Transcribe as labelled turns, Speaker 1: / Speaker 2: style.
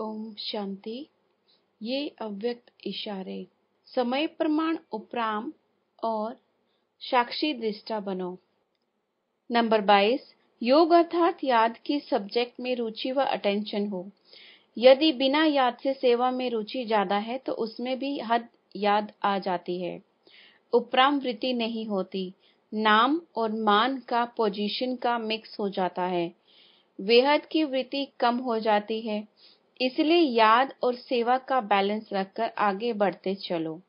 Speaker 1: ओम शांति ये अव्यक्त इशारे समय प्रमाण उपराम और साक्षी दृष्टा बनो नंबर 22 योग अर्थात याद की सब्जेक्ट में रुचि व अटेंशन हो यदि बिना याद से सेवा में रुचि ज्यादा है तो उसमें भी हद याद आ जाती है उपराम वृत्ति नहीं होती नाम और मान का पोजीशन का मिक्स हो जाता है वेहद की वृत्ति कम हो जाती है इसलिए याद और सेवा का बैलेंस रखकर आगे बढ़ते चलो